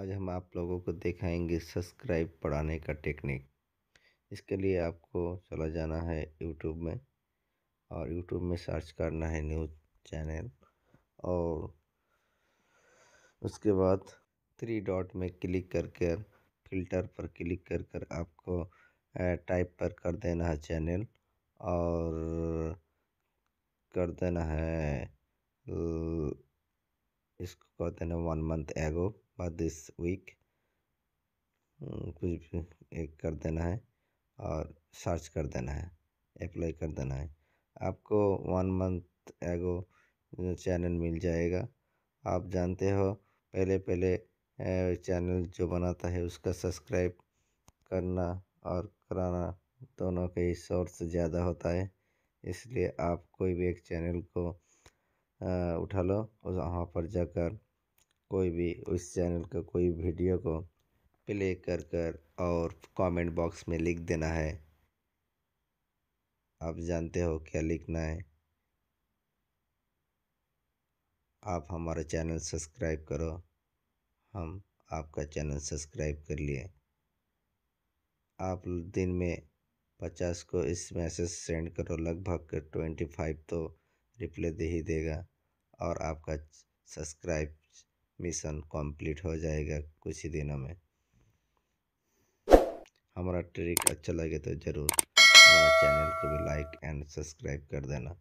आज हम आप लोगों को दिखाएंगे सब्सक्राइब बढ़ाने का टेक्निक इसके लिए आपको चला जाना है यूट्यूब में और यूट्यूब में सर्च करना है न्यूज़ चैनल और उसके बाद थ्री डॉट में क्लिक करके फिल्टर पर क्लिक कर कर आपको टाइप पर कर देना है चैनल और कर देना है इसको कर देना वन मंथ एगो पास दिस वीक कुछ भी एक कर देना है और सर्च कर देना है अप्लाई कर देना है आपको वन मंथ एगो चैनल मिल जाएगा आप जानते हो पहले पहले चैनल जो बनाता है उसका सब्सक्राइब करना और कराना दोनों के ही सोर्स ज़्यादा होता है इसलिए आप कोई भी एक चैनल को उठा लो और वहाँ पर जाकर कोई भी उस चैनल का कोई वीडियो को प्ले कर कर और कमेंट बॉक्स में लिख देना है आप जानते हो क्या लिखना है आप हमारा चैनल सब्सक्राइब करो हम आपका चैनल सब्सक्राइब कर लिए आप दिन में पचास को इस मैसेज सेंड करो लगभग ट्वेंटी फाइव तो रिप्लाई दे ही देगा और आपका सब्सक्राइब मिशन कंप्लीट हो जाएगा कुछ ही दिनों में हमारा ट्रिक अच्छा लगे तो ज़रूर हमारे चैनल को भी लाइक एंड सब्सक्राइब कर देना